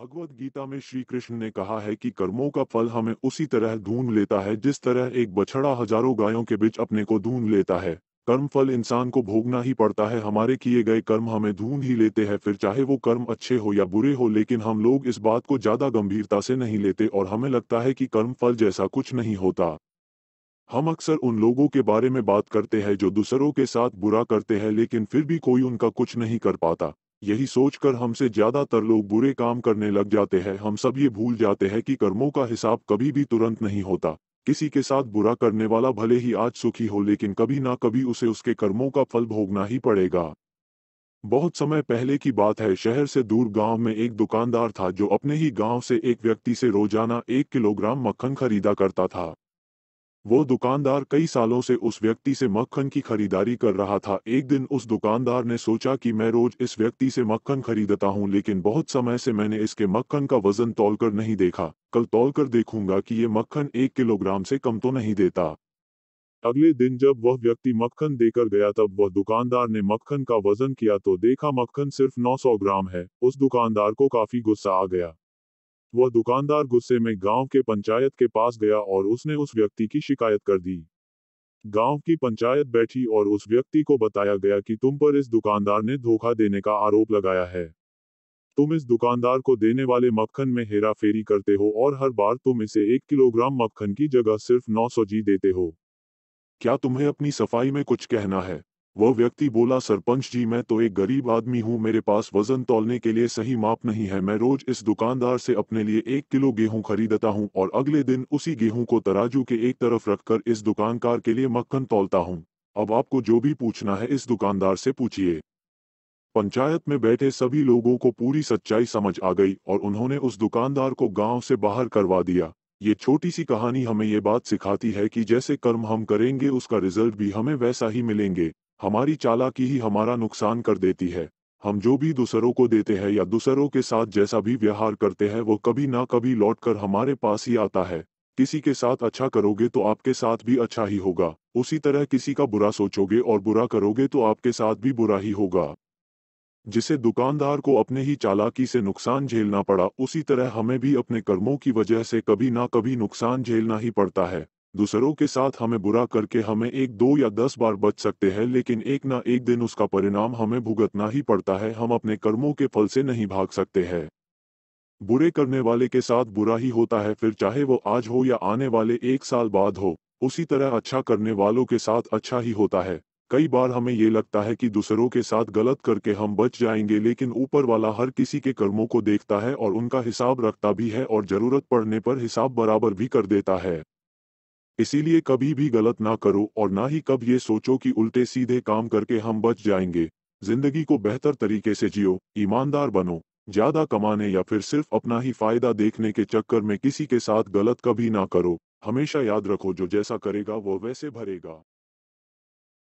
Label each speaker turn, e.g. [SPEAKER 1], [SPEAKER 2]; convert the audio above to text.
[SPEAKER 1] भगवत गीता में श्री कृष्ण ने कहा है कि कर्मों का फल हमें उसी तरह ढूंढ लेता है जिस तरह एक बछड़ा हजारों गायों के बीच अपने को ढूंढ लेता है कर्म फल इंसान को भोगना ही पड़ता है हमारे किए गए कर्म हमें ढूंढ ही लेते हैं फिर चाहे वो कर्म अच्छे हो या बुरे हो लेकिन हम लोग इस बात को ज्यादा गंभीरता से नहीं लेते और हमें लगता है कि कर्म फल जैसा कुछ नहीं होता हम अक्सर उन लोगों के बारे में बात करते हैं जो दूसरों के साथ बुरा करते हैं लेकिन फिर भी कोई उनका कुछ नहीं कर पाता यही सोचकर हमसे ज्यादातर लोग बुरे काम करने लग जाते हैं हम सब ये भूल जाते हैं कि कर्मों का हिसाब कभी भी तुरंत नहीं होता किसी के साथ बुरा करने वाला भले ही आज सुखी हो लेकिन कभी ना कभी उसे उसके कर्मों का फल भोगना ही पड़ेगा बहुत समय पहले की बात है शहर से दूर गांव में एक दुकानदार था जो अपने ही गांव से एक व्यक्ति से रोजाना एक किलोग्राम मक्खन खरीदा करता था वो दुकानदार कई सालों से उस व्यक्ति से मक्खन की खरीदारी कर रहा था एक दिन उस दुकानदार ने सोचा कि मैं रोज इस व्यक्ति से मक्खन खरीदता हूं लेकिन बहुत समय से मैंने इसके मक्खन का वजन तौलकर नहीं देखा कल तौलकर देखूंगा कि ये मक्खन एक किलोग्राम से कम तो नहीं देता अगले दिन जब वह व्यक्ति मक्खन देकर गया तब वह दुकानदार ने मक्खन का वजन किया तो देखा मक्खन सिर्फ 900 ग्राम है उस दुकानदार को काफी गुस्सा आ गया वह दुकानदार गुस्से में गांव के पंचायत के पास गया और उसने उस व्यक्ति की शिकायत कर दी गांव की पंचायत बैठी और उस व्यक्ति को बताया गया कि तुम पर इस दुकानदार ने धोखा देने का आरोप लगाया है तुम इस दुकानदार को देने वाले मक्खन में हेरा फेरी करते हो और हर बार तुम इसे एक किलोग्राम मक्खन की जगह सिर्फ नौ सौ जी देते हो क्या तुम्हें अपनी सफाई में कुछ कहना है वह व्यक्ति बोला सरपंच जी मैं तो एक गरीब आदमी हूँ मेरे पास वजन तोलने के लिए सही माप नहीं है मैं रोज इस दुकानदार से अपने लिए एक किलो गेहूँ खरीदता हूँ और अगले दिन उसी गेहूँ को तराजू के एक तरफ रखकर इस दुकानकार के लिए मक्खन तोलता हूँ अब आपको जो भी पूछना है इस दुकानदार से पूछिए पंचायत में बैठे सभी लोगों को पूरी सच्चाई समझ आ गई और उन्होंने उस दुकानदार को गांव से बाहर करवा दिया ये छोटी सी कहानी हमें ये बात सिखाती है कि जैसे कर्म हम करेंगे उसका रिजल्ट भी हमें वैसा ही मिलेंगे हमारी चालाकी ही हमारा नुकसान कर देती है हम जो भी दूसरों को देते हैं या दूसरों के साथ जैसा भी व्यवहार करते हैं वो कभी ना कभी लौटकर हमारे पास ही आता है किसी के साथ अच्छा करोगे तो आपके साथ भी अच्छा ही होगा उसी तरह किसी का बुरा सोचोगे और बुरा करोगे तो आपके साथ भी बुरा ही होगा जिसे दुकानदार को अपने ही चालाकी से नुकसान झेलना पड़ा उसी तरह हमें भी अपने कर्मों की वजह से कभी ना कभी नुकसान झेलना ही पड़ता है दूसरों के साथ हमें बुरा करके हमें एक दो या दस बार बच सकते हैं लेकिन एक ना एक दिन उसका परिणाम हमें भुगतना ही पड़ता है हम अपने कर्मों के फल से नहीं भाग सकते हैं बुरे करने वाले के साथ बुरा ही होता है फिर चाहे वो आज हो या आने वाले एक साल बाद हो उसी तरह अच्छा करने वालों के साथ अच्छा ही होता है कई बार हमें ये लगता है कि दूसरों के साथ गलत करके हम बच जाएंगे लेकिन ऊपर वाला हर किसी के कर्मों को देखता है और उनका हिसाब रखता भी है और जरूरत पड़ने पर हिसाब बराबर भी कर देता है इसीलिए कभी भी गलत ना करो और ना ही कब ये सोचो कि उल्टे सीधे काम करके हम बच जाएंगे जिंदगी को बेहतर तरीके से जियो ईमानदार बनो ज्यादा कमाने या फिर सिर्फ अपना ही फायदा देखने के चक्कर में किसी के साथ गलत कभी ना करो हमेशा याद रखो जो जैसा करेगा वो वैसे भरेगा